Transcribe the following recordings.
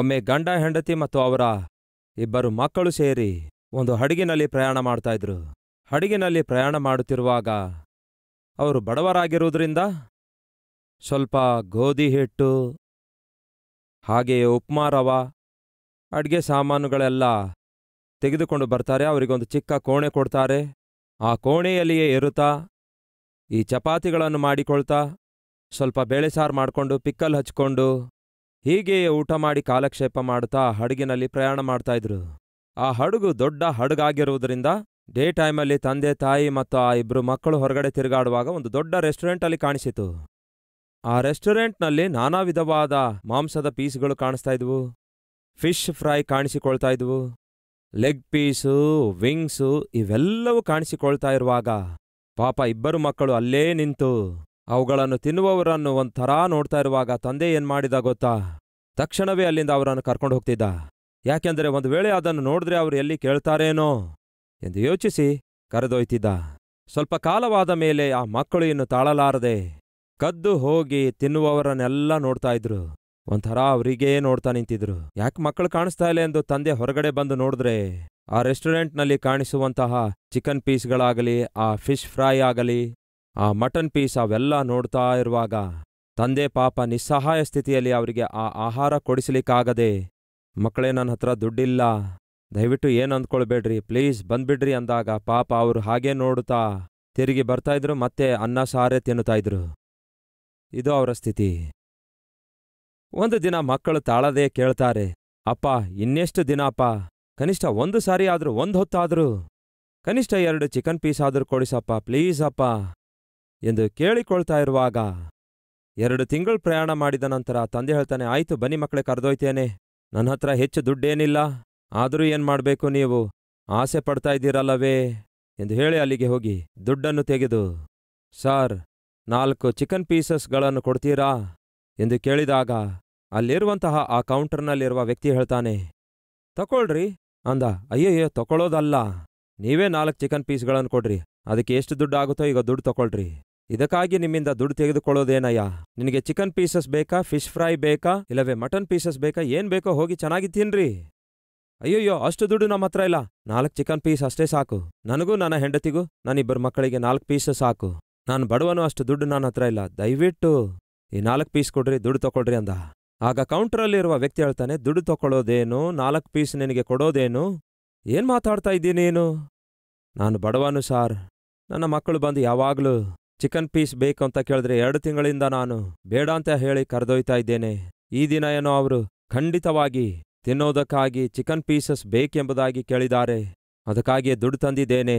ಒಮ್ಮೆ ಗಂಡ ಹೆಂಡತಿ ಮತ್ತು ಅವರ ಇಬ್ಬರು ಮಕ್ಕಳು ಸೇರಿ ಒಂದು ಹಡಗಿನಲ್ಲಿ ಪ್ರಯಾಣ ಮಾಡ್ತಾ ಇದ್ರು ಹಡಗಿನಲ್ಲಿ ಪ್ರಯಾಣ ಮಾಡುತ್ತಿರುವಾಗ ಅವರು ಬಡವರಾಗಿರುವುದರಿಂದ ಸ್ವಲ್ಪ ಗೋಧಿ ಹಿಟ್ಟು ಹಾಗೆಯೇ ಉಪ್ಮಾರವ ರವ ಅಡುಗೆ ಸಾಮಾನುಗಳೆಲ್ಲ ತೆಗೆದುಕೊಂಡು ಬರ್ತಾರೆ ಅವರಿಗೊಂದು ಚಿಕ್ಕ ಕೋಣೆ ಕೊಡ್ತಾರೆ ಆ ಕೋಣೆಯಲ್ಲಿಯೇ ಇರುತ್ತಾ ಈ ಚಪಾತಿಗಳನ್ನು ಮಾಡಿಕೊಳ್ತಾ ಸ್ವಲ್ಪ ಬೇಳೆ ಸಾರು ಮಾಡಿಕೊಂಡು ಪಿಕ್ಕಲ್ ಹಚ್ಕೊಂಡು ಹೀಗೆಯೇ ಊಟ ಮಾಡಿ ಕಾಲಕ್ಷೇಪ ಮಾಡುತ್ತಾ ಹಡಗಿನಲ್ಲಿ ಪ್ರಯಾಣ ಇದ್ರು ಆ ಹಡಗು ದೊಡ್ಡ ಹಡಗಾಗಿರುವುದರಿಂದ ಡೇ ಟೈಮಲ್ಲಿ ತಂದೆ ತಾಯಿ ಮತ್ತು ಆ ಇಬ್ಬರು ಮಕ್ಕಳು ಹೊರಗಡೆ ತಿರುಗಾಡುವಾಗ ಒಂದು ದೊಡ್ಡ ರೆಸ್ಟೋರೆಂಟಲ್ಲಿ ಕಾಣಿಸಿತು ಆ ರೆಸ್ಟೋರೆಂಟ್ನಲ್ಲಿ ನಾನಾ ವಿಧವಾದ ಮಾಂಸದ ಪೀಸ್ಗಳು ಕಾಣಿಸ್ತಾ ಇದ್ವು ಫಿಶ್ ಫ್ರೈ ಕಾಣಿಸಿಕೊಳ್ತಾ ಇದ್ವು ಲೆಗ್ ಪೀಸು ವಿಂಗ್ಸು ಇವೆಲ್ಲವೂ ಕಾಣಿಸಿಕೊಳ್ತಾ ಇರುವಾಗ ಪಾಪ ಇಬ್ಬರು ಮಕ್ಕಳು ಅಲ್ಲೇ ನಿಂತು ಅವುಗಳನ್ನು ತಿನ್ನುವವರನ್ನು ಒಂಥರಾ ನೋಡ್ತಾ ಇರುವಾಗ ತಂದೆ ಏನ್ ಮಾಡಿದ ಗೊತ್ತಾ ತಕ್ಷಣವೇ ಅಲ್ಲಿಂದ ಅವರನ್ನು ಕರ್ಕೊಂಡು ಹೋಗ್ತಿದ್ದ ಯಾಕೆಂದರೆ ಒಂದು ವೇಳೆ ಅದನ್ನು ನೋಡಿದ್ರೆ ಅವರು ಎಲ್ಲಿ ಕೇಳ್ತಾರೇನೋ ಎಂದು ಯೋಚಿಸಿ ಕರೆದೊಯ್ತಿದ್ದ ಸ್ವಲ್ಪ ಕಾಲವಾದ ಮೇಲೆ ಆ ಮಕ್ಕಳು ಇನ್ನು ತಾಳಲಾರದೆ ಕದ್ದು ಹೋಗಿ ತಿನ್ನುವವರನ್ನೆಲ್ಲ ನೋಡ್ತಾ ಇದ್ರು ಒಂಥರ ಅವರಿಗೇ ನೋಡ್ತಾ ನಿಂತಿದ್ರು ಯಾಕೆ ಮಕ್ಕಳು ಕಾಣಿಸ್ತಾ ಇಲ್ಲ ಎಂದು ತಂದೆ ಹೊರಗಡೆ ಬಂದು ನೋಡಿದ್ರೆ ಆ ರೆಸ್ಟೋರೆಂಟ್ನಲ್ಲಿ ಕಾಣಿಸುವಂತಹ ಚಿಕನ್ ಪೀಸ್ಗಳಾಗಲಿ ಆ ಫಿಶ್ ಫ್ರೈ ಆಗಲಿ ಆ ಮಟನ್ ಪೀಸ್ ಅವೆಲ್ಲ ನೋಡ್ತಾ ಇರುವಾಗ ತಂದೆ ಪಾಪ ನಿಸ್ಸಹಾಯ ಸ್ಥಿತಿಯಲ್ಲಿ ಅವರಿಗೆ ಆ ಆಹಾರ ಕೊಡಿಸಲಿಕ್ಕಾಗದೆ ಮಕ್ಕಳೇ ನನ್ನ ಹತ್ರ ದುಡ್ಡಿಲ್ಲ ದಯವಿಟ್ಟು ಏನು ಅಂದ್ಕೊಳ್ಬೇಡ್ರಿ ಪ್ಲೀಸ್ ಬಂದ್ಬಿಡ್ರಿ ಅಂದಾಗ ಪಾಪ ಅವರು ಹಾಗೆ ನೋಡುತ್ತಾ ತಿರುಗಿ ಬರ್ತಾ ಇದ್ರು ಮತ್ತೆ ಅನ್ನ ಸಾರೆ ತಿನ್ನುತ್ತಾ ಇದ್ರು ಇದು ಅವರ ಸ್ಥಿತಿ ಒಂದು ದಿನ ಮಕ್ಕಳು ತಾಳದೇ ಕೇಳ್ತಾರೆ ಅಪ್ಪ ಇನ್ನೆಷ್ಟು ಅಪ್ಪ ಕನಿಷ್ಠ ಒಂದು ಸಾರಿ ಆದರೂ ಒಂದು ಹೊತ್ತಾದರೂ ಕನಿಷ್ಠ ಎರಡು ಚಿಕನ್ ಪೀಸ್ ಆದರೂ ಕೊಡಿಸಪ್ಪ ಪ್ಲೀಸ್ ಅಪ್ಪ ಎಂದು ಕೇಳಿಕೊಳ್ತಾ ಇರುವಾಗ ಎರಡು ತಿಂಗಳು ಪ್ರಯಾಣ ಮಾಡಿದ ನಂತರ ತಂದೆ ಹೇಳ್ತಾನೆ ಆಯ್ತು ಬನ್ನಿ ಮಕ್ಕಳೇ ಕರೆದೊಯ್ತೇನೆ ನನ್ನ ಹತ್ರ ಹೆಚ್ಚು ದುಡ್ಡೇನಿಲ್ಲ ಆದರೂ ಏನು ಮಾಡಬೇಕು ನೀವು ಆಸೆ ಪಡ್ತಾ ಇದ್ದೀರಲ್ಲವೇ ಎಂದು ಹೇಳಿ ಅಲ್ಲಿಗೆ ಹೋಗಿ ದುಡ್ಡನ್ನು ತೆಗೆದು ಸರ್ ನಾಲ್ಕು ಚಿಕನ್ ಪೀಸಸ್ಗಳನ್ನು ಕೊಡ್ತೀರಾ ಎಂದು ಕೇಳಿದಾಗ ಅಲ್ಲಿರುವಂತಹ ಆ ಕೌಂಟರ್ನಲ್ಲಿರುವ ವ್ಯಕ್ತಿ ಹೇಳ್ತಾನೆ ತಕೊಳ್ರಿ ಅಂದ ಅಯ್ಯಯ್ಯೋ ತಕೊಳ್ಳೋದಲ್ಲ ನೀವೇ ನಾಲ್ಕು ಚಿಕನ್ ಪೀಸ್ಗಳನ್ನು ಕೊಡ್ರಿ ಅದಕ್ಕೆ ಎಷ್ಟು ದುಡ್ಡು ಆಗುತ್ತೋ ಈಗ ದುಡ್ಡು ತಕೊಳ್ರಿ ಇದಕ್ಕಾಗಿ ನಿಮ್ಮಿಂದ ದುಡ್ಡು ತೆಗೆದುಕೊಳ್ಳೋದೇನಯ್ಯ ನಿನಗೆ ಚಿಕನ್ ಪೀಸಸ್ ಬೇಕಾ ಫಿಶ್ ಫ್ರೈ ಬೇಕಾ ಇಲ್ಲವೇ ಮಟನ್ ಪೀಸಸ್ ಬೇಕಾ ಏನು ಬೇಕೋ ಹೋಗಿ ಚೆನ್ನಾಗಿ ತಿನ್ರಿ ಅಯ್ಯಯ್ಯೋ ಅಷ್ಟು ದುಡ್ಡು ನಮ್ಮ ಹತ್ರ ಇಲ್ಲ ನಾಲ್ಕು ಚಿಕನ್ ಪೀಸ್ ಅಷ್ಟೇ ಸಾಕು ನನಗೂ ನನ್ನ ಹೆಂಡತಿಗೂ ನಾನಿಬ್ಬರು ಮಕ್ಕಳಿಗೆ ನಾಲ್ಕು ಪೀಸ್ ಸಾಕು ನಾನು ಬಡವನು ಅಷ್ಟು ದುಡ್ಡು ನನ್ನ ಹತ್ರ ಇಲ್ಲ ದಯವಿಟ್ಟು ಈ ನಾಲ್ಕು ಪೀಸ್ ಕೊಡ್ರಿ ದುಡ್ಡು ತಕೊಳ್ರಿ ಅಂದ ಆಗ ಕೌಂಟ್ರಲ್ಲಿರುವ ವ್ಯಕ್ತಿ ಹೇಳ್ತಾನೆ ದುಡ್ಡು ತಗೊಳ್ಳೋದೇನು ನಾಲ್ಕು ಪೀಸ್ ನಿನಗೆ ಕೊಡೋದೇನು ಏನು ಮಾತಾಡ್ತಾ ಇದ್ದೀನಿ ಏನು ನಾನು ಬಡವನು ಸಾರ್ ನನ್ನ ಮಕ್ಕಳು ಬಂದು ಯಾವಾಗಲೂ ಚಿಕನ್ ಪೀಸ್ ಬೇಕು ಅಂತ ಕೇಳಿದ್ರೆ ಎರಡು ತಿಂಗಳಿಂದ ನಾನು ಬೇಡ ಅಂತ ಹೇಳಿ ಕರೆದೊಯ್ತಾ ಇದ್ದೇನೆ ಈ ದಿನ ಏನೋ ಅವರು ಖಂಡಿತವಾಗಿ ತಿನ್ನೋದಕ್ಕಾಗಿ ಚಿಕನ್ ಪೀಸಸ್ ಬೇಕೆಂಬುದಾಗಿ ಕೇಳಿದ್ದಾರೆ ಅದಕ್ಕಾಗಿಯೇ ದುಡ್ಡು ತಂದಿದ್ದೇನೆ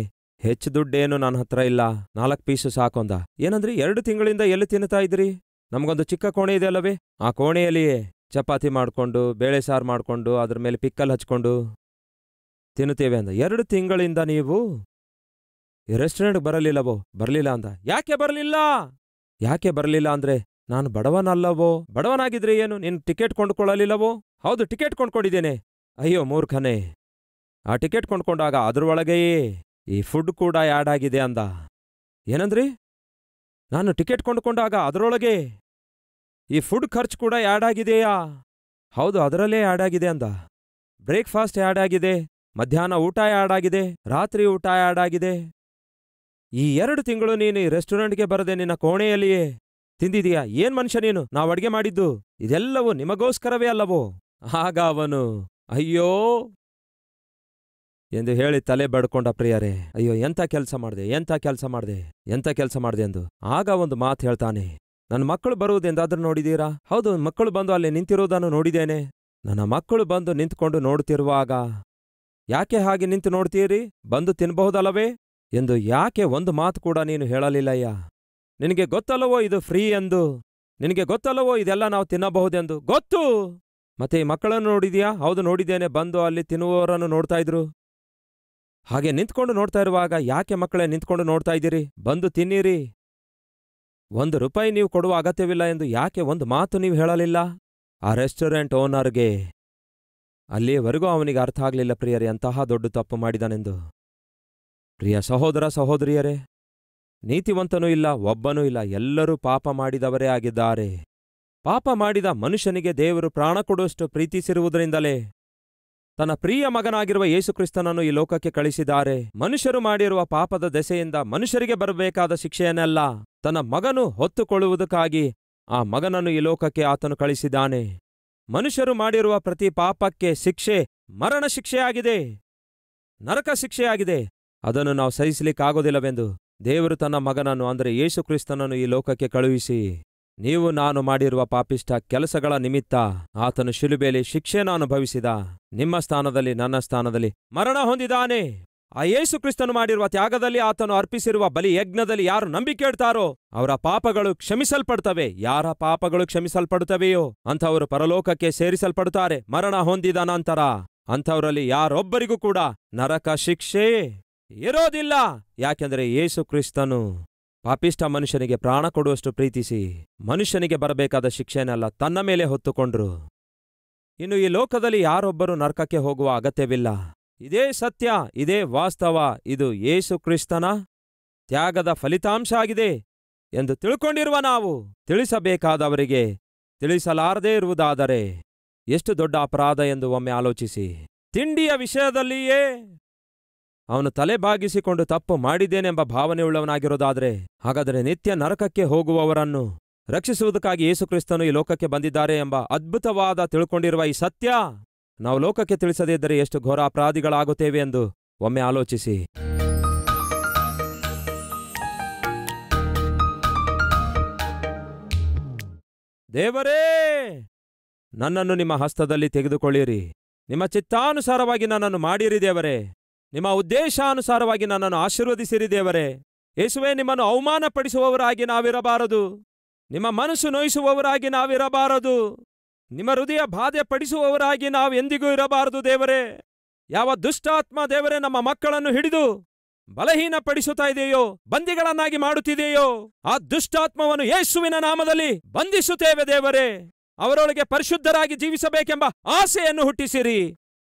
ಹೆಚ್ಚು ದುಡ್ಡೇನು ನನ್ನ ಹತ್ರ ಇಲ್ಲ ನಾಲ್ಕು ಪೀಸು ಸಾಕೊಂದ ಏನಂದ್ರಿ ಎರಡು ತಿಂಗಳಿಂದ ಎಲ್ಲಿ ತಿನ್ನುತ್ತಾ ಇದ್ರಿ ನಮಗೊಂದು ಚಿಕ್ಕ ಕೋಣೆ ಇದೆ ಅಲ್ಲವೇ ಆ ಕೋಣೆಯಲ್ಲಿಯೇ ಚಪಾತಿ ಮಾಡಿಕೊಂಡು ಬೇಳೆ ಸಾರು ಮಾಡಿಕೊಂಡು ಅದರ ಮೇಲೆ ಪಿಕ್ಕಲ್ ಹಚ್ಕೊಂಡು ತಿನ್ನುತ್ತೇವೆ ಅಂದ ಎರಡು ತಿಂಗಳಿಂದ ನೀವು ರೆಸ್ಟೋರೆಂಟ್ಗೆ ಬರಲಿಲ್ಲವೋ ಬರಲಿಲ್ಲ ಅಂದ ಯಾಕೆ ಬರಲಿಲ್ಲ ಯಾಕೆ ಬರಲಿಲ್ಲ ಅಂದ್ರೆ ನಾನು ಬಡವನಲ್ಲವೋ ಬಡವನಾಗಿದ್ರೆ ಏನು ನಿನ್ನ ಟಿಕೆಟ್ ಕೊಂಡ್ಕೊಳ್ಳಲಿಲ್ಲವೋ ಹೌದು ಟಿಕೆಟ್ ಕೊಂಡ್ಕೊಂಡಿದ್ದೇನೆ ಅಯ್ಯೋ ಮೂರ್ಖನೇ ಆ ಟಿಕೆಟ್ ಕೊಂಡ್ಕೊಂಡಾಗ ಅದರೊಳಗೆಯೇ ಈ ಫುಡ್ ಕೂಡ ಆ್ಯಡ್ ಆಗಿದೆ ಅಂದ ಏನಂದ್ರಿ ನಾನು ಟಿಕೆಟ್ ಕೊಂಡ್ಕೊಂಡಾಗ ಅದರೊಳಗೆ ಈ ಫುಡ್ ಖರ್ಚು ಕೂಡ ಆ್ಯಡ್ ಆಗಿದೆಯಾ ಹೌದು ಅದರಲ್ಲೇ ಆ್ಯಡ್ ಆಗಿದೆ ಅಂದ ಬ್ರೇಕ್ಫಾಸ್ಟ್ ಆ್ಯಡ್ ಆಗಿದೆ ಮಧ್ಯಾಹ್ನ ಊಟ ಆ್ಯಡ್ ಆಗಿದೆ ರಾತ್ರಿ ಊಟ ಆ್ಯಡ್ ಆಗಿದೆ ಈ ಎರಡು ತಿಂಗಳು ನೀನು ಈ ರೆಸ್ಟೋರೆಂಟ್ಗೆ ಬರದೆ ನಿನ್ನ ಕೋಣೆಯಲ್ಲಿಯೇ ತಿಂದಿದೀಯಾ ಏನ್ ಮನುಷ್ಯ ನೀನು ನಾವು ಅಡ್ಗೆ ಮಾಡಿದ್ದು ಇದೆಲ್ಲವೂ ನಿಮಗೋಸ್ಕರವೇ ಅಲ್ಲವೋ ಆಗ ಅವನು ಅಯ್ಯೋ ಎಂದು ಹೇಳಿ ತಲೆ ಬಡ್ಕೊಂಡ ಪ್ರಿಯರೇ ಅಯ್ಯೋ ಎಂಥ ಕೆಲಸ ಮಾಡಿದೆ ಎಂಥ ಕೆಲಸ ಮಾಡಿದೆ ಎಂತ ಕೆಲಸ ಮಾಡಿದೆ ಎಂದು ಆಗ ಒಂದು ಮಾತು ಹೇಳ್ತಾನೆ ನನ್ನ ಮಕ್ಕಳು ಬರುವುದೆಂದಾದ್ರೂ ನೋಡಿದ್ದೀರಾ ಹೌದು ಮಕ್ಕಳು ಬಂದು ಅಲ್ಲಿ ನಿಂತಿರುವುದನ್ನು ನೋಡಿದ್ದೇನೆ ನನ್ನ ಮಕ್ಕಳು ಬಂದು ನಿಂತ್ಕೊಂಡು ನೋಡ್ತಿರುವಾಗ ಯಾಕೆ ಹಾಗೆ ನಿಂತು ನೋಡ್ತೀರಿ ಬಂದು ತಿನ್ಬಹುದಲ್ಲವೇ ಎಂದು ಯಾಕೆ ಒಂದು ಮಾತು ಕೂಡ ನೀನು ಹೇಳಲಿಲ್ಲಯ್ಯ ನಿನಗೆ ಗೊತ್ತಲ್ಲವೋ ಇದು ಫ್ರೀ ಎಂದು ನಿನಗೆ ಗೊತ್ತಲ್ಲವೋ ಇದೆಲ್ಲ ನಾವು ತಿನ್ನಬಹುದೆಂದು ಗೊತ್ತು ಮತ್ತೆ ಈ ಮಕ್ಕಳನ್ನು ನೋಡಿದ್ಯಾ ಹೌದು ನೋಡಿದ್ದೇನೆ ಬಂದು ಅಲ್ಲಿ ತಿನ್ನುವವರನ್ನು ನೋಡ್ತಾ ಇದ್ರು ಹಾಗೆ ನಿಂತ್ಕೊಂಡು ನೋಡ್ತಾ ಇರುವಾಗ ಯಾಕೆ ಮಕ್ಕಳೇ ನಿಂತ್ಕೊಂಡು ನೋಡ್ತಾ ಇದ್ದೀರಿ ಬಂದು ತಿನ್ನೀರಿ ಒಂದು ರೂಪಾಯಿ ನೀವು ಕೊಡುವ ಅಗತ್ಯವಿಲ್ಲ ಎಂದು ಯಾಕೆ ಒಂದು ಮಾತು ನೀವು ಹೇಳಲಿಲ್ಲ ಆ ರೆಸ್ಟೋರೆಂಟ್ ಓನರ್ಗೆ ಅಲ್ಲಿಯವರೆಗೂ ಅವನಿಗೆ ಅರ್ಥ ಆಗಲಿಲ್ಲ ಪ್ರಿಯರೇ ಅಂತಹ ದೊಡ್ಡ ತಪ್ಪು ಮಾಡಿದನೆಂದು ಪ್ರಿಯ ಸಹೋದರ ಸಹೋದರಿಯರೇ ನೀತಿವಂತನೂ ಇಲ್ಲ ಒಬ್ಬನೂ ಇಲ್ಲ ಎಲ್ಲರೂ ಪಾಪ ಮಾಡಿದವರೇ ಆಗಿದ್ದಾರೆ ಪಾಪ ಮಾಡಿದ ಮನುಷ್ಯನಿಗೆ ದೇವರು ಪ್ರಾಣ ಕೊಡುವಷ್ಟು ಪ್ರೀತಿಸಿರುವುದರಿಂದಲೇ ತನ್ನ ಪ್ರಿಯ ಮಗನಾಗಿರುವ ಯೇಸುಕ್ರಿಸ್ತನನ್ನು ಈ ಲೋಕಕ್ಕೆ ಕಳಿಸಿದ್ದಾರೆ ಮನುಷ್ಯರು ಮಾಡಿರುವ ಪಾಪದ ದೆಸೆಯಿಂದ ಮನುಷ್ಯರಿಗೆ ಬರಬೇಕಾದ ಶಿಕ್ಷೆಯನ್ನೆಲ್ಲ ತನ್ನ ಮಗನು ಹೊತ್ತುಕೊಳ್ಳುವುದಕ್ಕಾಗಿ ಆ ಮಗನನ್ನು ಈ ಲೋಕಕ್ಕೆ ಆತನು ಕಳಿಸಿದ್ದಾನೆ ಮನುಷ್ಯರು ಮಾಡಿರುವ ಪ್ರತಿ ಪಾಪಕ್ಕೆ ಶಿಕ್ಷೆ ಮರಣ ಶಿಕ್ಷೆಯಾಗಿದೆ ನರಕ ಶಿಕ್ಷೆಯಾಗಿದೆ ಅದನ್ನು ನಾವು ಸಹಿಸಲಿಕ್ಕಾಗೋದಿಲ್ಲವೆಂದು ದೇವರು ತನ್ನ ಮಗನನ್ನು ಅಂದರೆ ಯೇಸು ಈ ಲೋಕಕ್ಕೆ ಕಳುಹಿಸಿ ನೀವು ನಾನು ಮಾಡಿರುವ ಪಾಪಿಷ್ಟ ಕೆಲಸಗಳ ನಿಮಿತ್ತ ಆತನು ಶಿಲುಬೇಲಿ ಶಿಕ್ಷೆಯನ್ನು ಅನುಭವಿಸಿದ ನಿಮ್ಮ ಸ್ಥಾನದಲ್ಲಿ ನನ್ನ ಸ್ಥಾನದಲ್ಲಿ ಮರಣ ಹೊಂದಿದಾನೆ ಆ ಯೇಸು ಕ್ರಿಸ್ತನು ಮಾಡಿರುವ ತ್ಯಾಗದಲ್ಲಿ ಆತನು ಅರ್ಪಿಸಿರುವ ಬಲಿ ಯಜ್ಞದಲ್ಲಿ ಯಾರು ನಂಬಿಕೆ ಇಡ್ತಾರೋ ಅವರ ಪಾಪಗಳು ಕ್ಷಮಿಸಲ್ಪಡ್ತವೆ ಯಾರ ಪಾಪಗಳು ಕ್ಷಮಿಸಲ್ಪಡುತ್ತವೆಯೋ ಅಂಥವರು ಪರಲೋಕಕ್ಕೆ ಸೇರಿಸಲ್ಪಡುತ್ತಾರೆ ಮರಣ ಹೊಂದಿದ ನಂತರ ಅಂಥವರಲ್ಲಿ ಯಾರೊಬ್ಬರಿಗೂ ಕೂಡ ನರಕ ಶಿಕ್ಷೆ ಇರೋದಿಲ್ಲ ಯಾಕೆಂದರೆ ಯೇಸು ಕ್ರಿಸ್ತನು ಪಾಪಿಷ್ಟ ಮನುಷ್ಯನಿಗೆ ಪ್ರಾಣ ಕೊಡುವಷ್ಟು ಪ್ರೀತಿಸಿ ಮನುಷ್ಯನಿಗೆ ಬರಬೇಕಾದ ಶಿಕ್ಷೆನೆಲ್ಲ ತನ್ನ ಮೇಲೆ ಹೊತ್ತುಕೊಂಡ್ರು ಇನ್ನು ಈ ಲೋಕದಲ್ಲಿ ಯಾರೊಬ್ಬರು ನರಕಕ್ಕೆ ಹೋಗುವ ಅಗತ್ಯವಿಲ್ಲ ಇದೇ ಸತ್ಯ ಇದೇ ವಾಸ್ತವ ಇದು ಯೇಸು ಕ್ರಿಸ್ತನ ತ್ಯಾಗದ ಫಲಿತಾಂಶ ಆಗಿದೆ ಎಂದು ತಿಳ್ಕೊಂಡಿರುವ ನಾವು ತಿಳಿಸಬೇಕಾದವರಿಗೆ ತಿಳಿಸಲಾರದೇ ಇರುವುದಾದರೆ ಎಷ್ಟು ದೊಡ್ಡ ಅಪರಾಧ ಎಂದು ಒಮ್ಮೆ ಆಲೋಚಿಸಿ ತಿಂಡಿಯ ವಿಷಯದಲ್ಲಿಯೇ ಅವನು ತಲೆ ಬಾಗಿಸಿಕೊಂಡು ತಪ್ಪು ಮಾಡಿದ್ದೇನೆಂಬ ಭಾವನೆಯುಳ್ಳವನಾಗಿರೋದಾದರೆ ಹಾಗಾದರೆ ನಿತ್ಯ ನರಕಕ್ಕೆ ಹೋಗುವವರನ್ನು ರಕ್ಷಿಸುವುದಕ್ಕಾಗಿ ಯೇಸುಕ್ರಿಸ್ತನು ಈ ಲೋಕಕ್ಕೆ ಬಂದಿದ್ದಾರೆ ಎಂಬ ಅದ್ಭುತವಾದ ತಿಳ್ಕೊಂಡಿರುವ ಈ ಸತ್ಯ ನಾವು ಲೋಕಕ್ಕೆ ತಿಳಿಸದೇ ಇದ್ದರೆ ಎಷ್ಟು ಘೋರ ಅಪರಾಧಿಗಳಾಗುತ್ತೇವೆ ಎಂದು ಒಮ್ಮೆ ಆಲೋಚಿಸಿ ದೇವರೇ ನನ್ನನ್ನು ನಿಮ್ಮ ಹಸ್ತದಲ್ಲಿ ತೆಗೆದುಕೊಳ್ಳಿರಿ ನಿಮ್ಮ ಚಿತ್ತಾನುಸಾರವಾಗಿ ನನ್ನನ್ನು ಮಾಡಿರಿ ದೇವರೇ ನಿಮ್ಮ ಉದ್ದೇಶಾನುಸಾರವಾಗಿ ನನ್ನನ್ನು ಆಶೀರ್ವದಿಸಿರಿ ದೇವರೇ ಯೇಸುವೆ ನಿಮ್ಮನ್ನು ಅವಮಾನಪಡಿಸುವವರಾಗಿ ನಾವಿರಬಾರದು ನಿಮ್ಮ ಮನಸ್ಸು ನೋಯಿಸುವವರಾಗಿ ನಾವಿರಬಾರದು ನಿಮ್ಮ ಹೃದಯ ಬಾಧೆ ಪಡಿಸುವವರಾಗಿ ನಾವು ಎಂದಿಗೂ ಇರಬಾರದು ದೇವರೇ ಯಾವ ದುಷ್ಟಾತ್ಮ ದೇವರೇ ನಮ್ಮ ಮಕ್ಕಳನ್ನು ಹಿಡಿದು ಪಡಿಸುತ್ತಾ ಇದೆಯೋ ಬಂದಿಗಳನ್ನಾಗಿ ಮಾಡುತ್ತಿದೆಯೋ ಆ ದುಷ್ಟಾತ್ಮವನ್ನು ಯೇಸುವಿನ ನಾಮದಲ್ಲಿ ಬಂಧಿಸುತ್ತೇವೆ ದೇವರೇ ಅವರೊಳಗೆ ಪರಿಶುದ್ಧರಾಗಿ ಜೀವಿಸಬೇಕೆಂಬ ಆಸೆಯನ್ನು ಹುಟ್ಟಿಸಿರಿ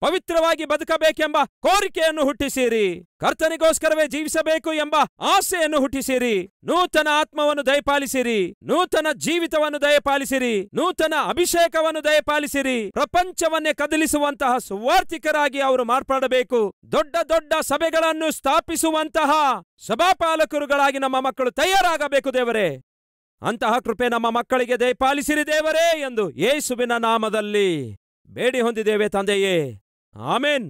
ಪವಿತ್ರವಾಗಿ ಬದುಕಬೇಕೆಂಬ ಕೋರಿಕೆಯನ್ನು ಹುಟ್ಟಿಸಿರಿ ಕರ್ತನಿಗೋಸ್ಕರವೇ ಜೀವಿಸಬೇಕು ಎಂಬ ಆಸೆಯನ್ನು ಹುಟ್ಟಿಸಿರಿ ನೂತನ ಆತ್ಮವನ್ನು ದಯಪಾಲಿಸಿರಿ ನೂತನ ಜೀವಿತವನ್ನು ದಯಪಾಲಿಸಿರಿ ನೂತನ ಅಭಿಷೇಕವನ್ನು ದಯಪಾಲಿಸಿರಿ ಪ್ರಪಂಚವನ್ನೇ ಕದಲಿಸುವಂತಹ ಸುವಾರ್ಥಿಕರಾಗಿ ಅವರು ಮಾರ್ಪಾಡಬೇಕು ದೊಡ್ಡ ದೊಡ್ಡ ಸಭೆಗಳನ್ನು ಸ್ಥಾಪಿಸುವಂತಹ ಸಭಾಪಾಲಕರುಗಳಾಗಿ ನಮ್ಮ ಮಕ್ಕಳು ತಯಾರಾಗಬೇಕು ದೇವರೇ ಅಂತಹ ಕೃಪೆ ನಮ್ಮ ಮಕ್ಕಳಿಗೆ ದಯಪಾಲಿಸಿರಿ ದೇವರೇ ಎಂದು ಯೇಸುವಿನ ನಾಮದಲ್ಲಿ ಬೇಡಿ ಹೊಂದಿದ್ದೇವೆ ತಂದೆಯೇ ಆಮೇನ್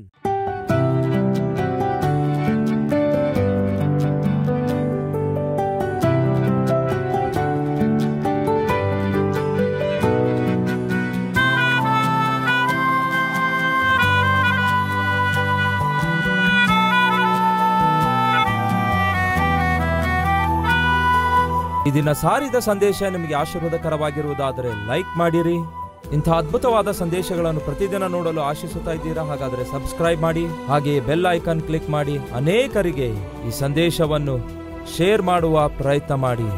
ಈ ಸಾರಿದ ಸಂದೇಶ ನಿಮಗೆ ಆಶೀರ್ವಾದಕರವಾಗಿರುವುದಾದರೆ ಲೈಕ್ ಮಾಡಿರಿ ಇಂಥ ಅದ್ಭುತವಾದ ಸಂದೇಶಗಳನ್ನು ಪ್ರತಿದಿನ ನೋಡಲು ಆಶಿಸುತ್ತಾ ಇದ್ದೀರಾ ಹಾಗಾದರೆ ಸಬ್ಸ್ಕ್ರೈಬ್ ಮಾಡಿ ಹಾಗೆಯೇ ಬೆಲ್ ಐಕಾನ್ ಕ್ಲಿಕ್ ಮಾಡಿ ಅನೇಕರಿಗೆ ಈ ಸಂದೇಶವನ್ನು ಶೇರ್ ಮಾಡುವ ಪ್ರಯತ್ನ ಮಾಡಿ